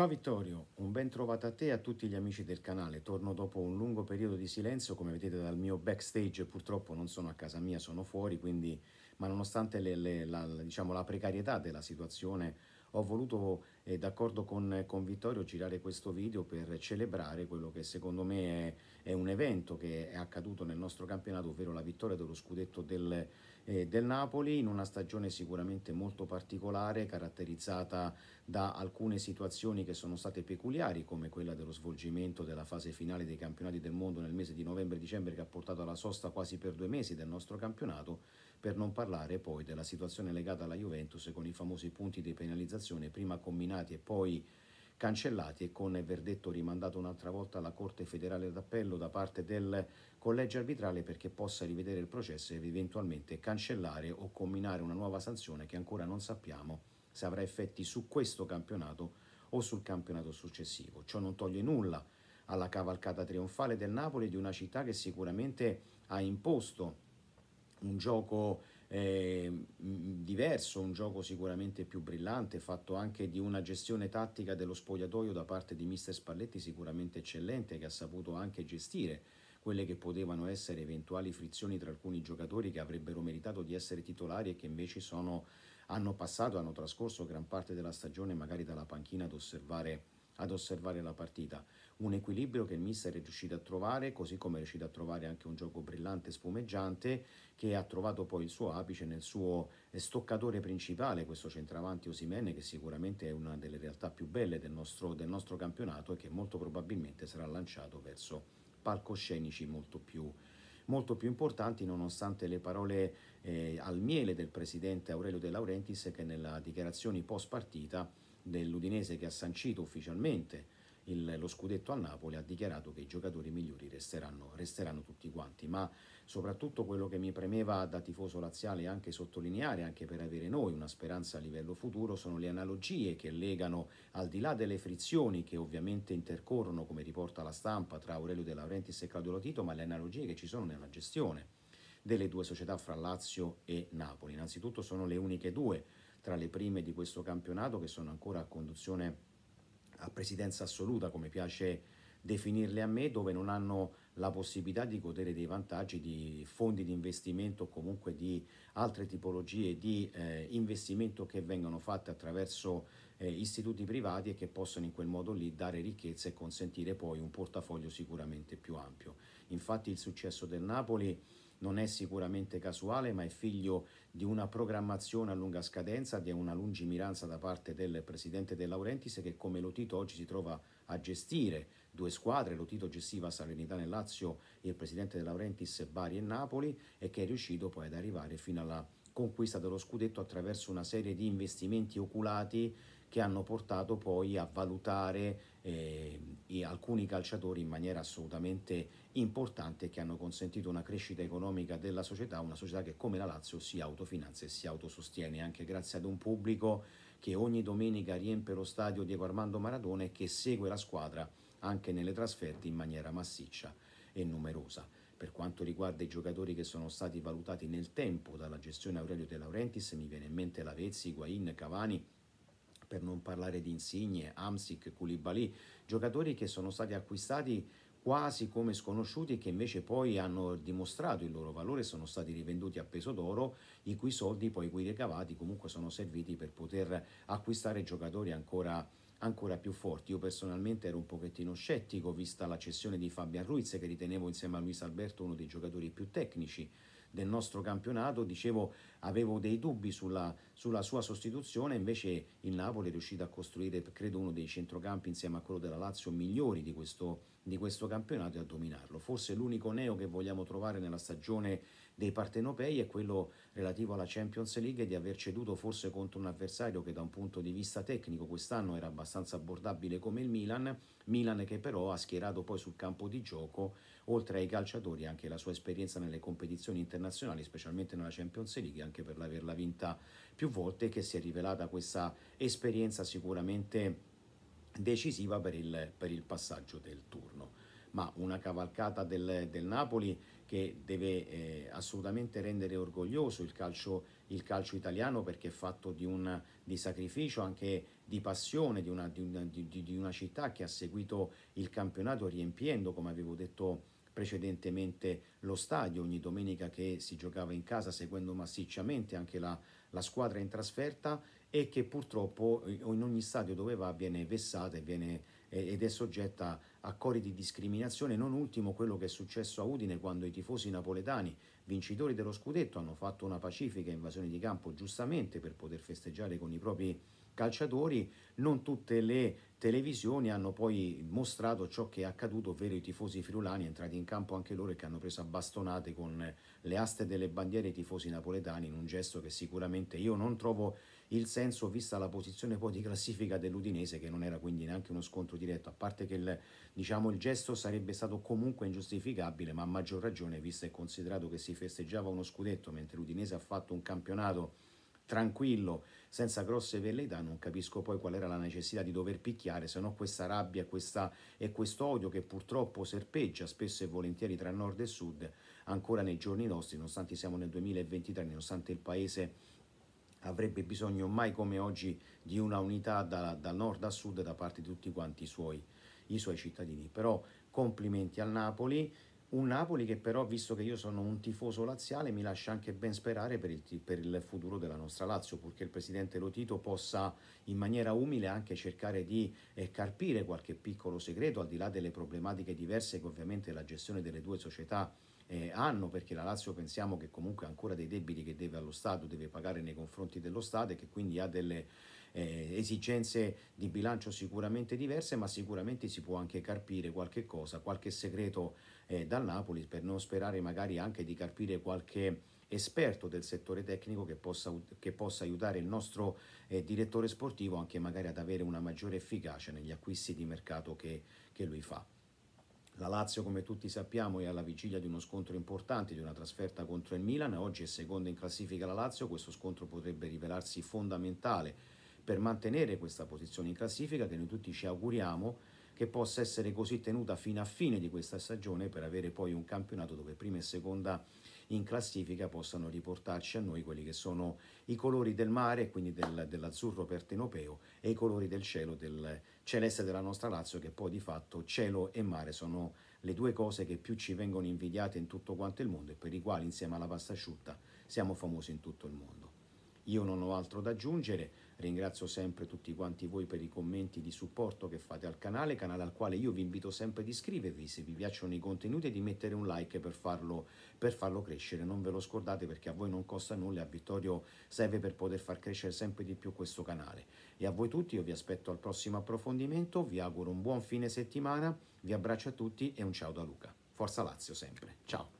Ciao Vittorio, un ben trovato a te e a tutti gli amici del canale. Torno dopo un lungo periodo di silenzio, come vedete dal mio backstage, purtroppo non sono a casa mia, sono fuori, quindi, ma nonostante le, le, la, diciamo, la precarietà della situazione, ho voluto e d'accordo con, con, Vittorio girare questo video per celebrare quello che secondo me è, è, un evento che è accaduto nel nostro campionato, ovvero la vittoria dello scudetto del, eh, del Napoli in una stagione sicuramente molto particolare, caratterizzata da alcune situazioni che sono state peculiari come quella dello svolgimento della fase finale dei campionati del mondo nel mese di novembre-dicembre che ha portato alla sosta quasi per due mesi del nostro campionato, per non parlare poi della situazione legata alla Juventus con i famosi punti di penalizzazione prima combinati eliminati e poi cancellati e con verdetto rimandato un'altra volta alla Corte federale d'appello da parte del collegio arbitrale perché possa rivedere il processo ed eventualmente cancellare o combinare una nuova sanzione che ancora non sappiamo se avrà effetti su questo campionato o sul campionato successivo. Ciò non toglie nulla alla cavalcata trionfale del Napoli di una città che sicuramente ha imposto un gioco eh, diverso, un gioco sicuramente più brillante, fatto anche di una gestione tattica dello spogliatoio da parte di mister Spalletti sicuramente eccellente, che ha saputo anche gestire quelle che potevano essere eventuali frizioni tra alcuni giocatori che avrebbero meritato di essere titolari e che invece sono, hanno passato, hanno trascorso gran parte della stagione magari dalla panchina ad osservare ad osservare la partita. Un equilibrio che il mister è riuscito a trovare, così come è riuscito a trovare anche un gioco brillante e spumeggiante, che ha trovato poi il suo apice nel suo stoccatore principale, questo centravanti Osimene, che sicuramente è una delle realtà più belle del nostro, del nostro campionato e che molto probabilmente sarà lanciato verso palcoscenici molto più molto più importanti nonostante le parole eh, al miele del presidente Aurelio De Laurentiis che nella dichiarazione post partita dell'Udinese che ha sancito ufficialmente il, lo scudetto a Napoli ha dichiarato che i giocatori migliori resteranno, resteranno, tutti quanti, ma soprattutto quello che mi premeva da tifoso laziale anche sottolineare, anche per avere noi una speranza a livello futuro, sono le analogie che legano, al di là delle frizioni che ovviamente intercorrono, come riporta la stampa, tra Aurelio De Laurentiis e Claudio Lotito, ma le analogie che ci sono nella gestione delle due società fra Lazio e Napoli. Innanzitutto sono le uniche due tra le prime di questo campionato che sono ancora a conduzione a presidenza assoluta come piace definirle a me dove non hanno la possibilità di godere dei vantaggi di fondi di investimento o comunque di altre tipologie di eh, investimento che vengono fatte attraverso eh, istituti privati e che possono in quel modo lì dare ricchezza e consentire poi un portafoglio sicuramente più ampio. Infatti il successo del Napoli non è sicuramente casuale, ma è figlio di una programmazione a lunga scadenza, di una lungimiranza da parte del presidente De Laurentiis che come Lotito oggi si trova a gestire due squadre, Lotito gestiva Salernitana e Lazio e il presidente De Laurentiis Bari e Napoli e che è riuscito poi ad arrivare fino alla conquista dello scudetto attraverso una serie di investimenti oculati che hanno portato poi a valutare eh, alcuni calciatori in maniera assolutamente importante che hanno consentito una crescita economica della società, una società che come la Lazio si autofinanza e si autosostiene anche grazie ad un pubblico che ogni domenica riempie lo stadio Diego Armando Maradona e che segue la squadra anche nelle trasferte in maniera massiccia e numerosa. Per quanto riguarda i giocatori che sono stati valutati nel tempo dalla gestione Aurelio De Laurentiis, mi viene in mente Lavezzi, Guain, Cavani, per non parlare di Insigne, Amsic, Koulibaly, giocatori che sono stati acquistati quasi come sconosciuti che invece poi hanno dimostrato il loro valore, sono stati rivenduti a peso d'oro, i cui soldi poi qui ricavati comunque sono serviti per poter acquistare giocatori ancora ancora più forti. Io personalmente ero un pochettino scettico vista la cessione di Fabian Ruiz che ritenevo insieme a Luis Alberto uno dei giocatori più tecnici del nostro campionato, dicevo avevo dei dubbi sulla, sulla sua sostituzione, invece il Napoli è riuscito a costruire credo uno dei centrocampi insieme a quello della Lazio migliori di questo di questo campionato e a dominarlo. Forse l'unico neo che vogliamo trovare nella stagione dei partenopei è quello relativo alla Champions League di aver ceduto forse contro un avversario che da un punto di vista tecnico quest'anno era abbastanza abbordabile come il Milan, Milan che però ha schierato poi sul campo di gioco, oltre ai calciatori, anche la sua esperienza nelle competizioni internazionali, specialmente nella Champions League, anche per l'averla vinta più volte, che si è rivelata questa esperienza sicuramente decisiva per il, per il passaggio del turno. Ma una cavalcata del, del Napoli che deve eh, assolutamente rendere orgoglioso il calcio, il calcio, italiano perché è fatto di, un, di sacrificio, anche di passione, di una, di, una, di una, città che ha seguito il campionato riempiendo, come avevo detto precedentemente, lo stadio ogni domenica che si giocava in casa, seguendo massicciamente anche la, la squadra in trasferta e che purtroppo eh, in ogni stadio dove va viene vessata viene, ed è soggetta a cori di discriminazione, non ultimo quello che è successo a Udine quando i tifosi napoletani, vincitori dello scudetto, hanno fatto una pacifica invasione di campo giustamente per poter festeggiare con i propri calciatori, non tutte le televisioni hanno poi mostrato ciò che è accaduto, ovvero i tifosi friulani entrati in campo anche loro e che hanno preso a bastonate con le aste delle bandiere i tifosi napoletani in un gesto che sicuramente io non trovo il senso vista la posizione poi di classifica dell'Udinese che non era quindi neanche uno scontro diretto, a parte che il, diciamo, il gesto sarebbe stato comunque ingiustificabile, ma a maggior ragione visto e considerato che si festeggiava uno scudetto mentre l'Udinese ha fatto un campionato tranquillo, senza grosse velleità, non capisco poi qual era la necessità di dover picchiare, se no questa rabbia questa, e questo odio che purtroppo serpeggia spesso e volentieri tra nord e sud ancora nei giorni nostri, nonostante siamo nel 2023, nonostante il paese avrebbe bisogno mai come oggi di una unità da, da nord a sud da parte di tutti quanti i suoi, i suoi cittadini. Però complimenti al Napoli un Napoli che però, visto che io sono un tifoso laziale, mi lascia anche ben sperare per il, per il futuro della nostra Lazio, purché il presidente Lotito possa in maniera umile anche cercare di eh, carpire qualche piccolo segreto, al di là delle problematiche diverse che ovviamente la gestione delle due società eh, hanno, perché la Lazio pensiamo che comunque ha ancora dei debiti che deve allo Stato, deve pagare nei confronti dello Stato e che quindi ha delle eh, esigenze di bilancio sicuramente diverse, ma sicuramente si può anche carpire qualche cosa, qualche segreto eh, dal Napoli, per non sperare magari anche di carpire qualche esperto del settore tecnico che possa, che possa aiutare il nostro eh, direttore sportivo anche magari ad avere una maggiore efficacia negli acquisti di mercato che, che lui fa. La Lazio, come tutti sappiamo, è alla vigilia di uno scontro importante, di una trasferta contro il Milan. Oggi è seconda in classifica la Lazio, questo scontro potrebbe rivelarsi fondamentale per mantenere questa posizione in classifica che noi tutti ci auguriamo che possa essere così tenuta fino a fine di questa stagione per avere poi un campionato dove prima e seconda in classifica possano riportarci a noi quelli che sono i colori del mare, quindi del, dell'azzurro pertenopeo e i colori del cielo, del celeste della nostra Lazio che poi di fatto cielo e mare sono le due cose che più ci vengono invidiate in tutto quanto il mondo e per i quali insieme alla pasta asciutta siamo famosi in tutto il mondo. Io non ho altro da aggiungere, ringrazio sempre tutti quanti voi per i commenti di supporto che fate al canale, canale al quale io vi invito sempre ad iscrivervi se vi piacciono i contenuti e di mettere un like per farlo, per farlo crescere. Non ve lo scordate perché a voi non costa nulla, a Vittorio serve per poter far crescere sempre di più questo canale. E a voi tutti io vi aspetto al prossimo approfondimento, vi auguro un buon fine settimana, vi abbraccio a tutti e un ciao da Luca. Forza Lazio sempre, ciao!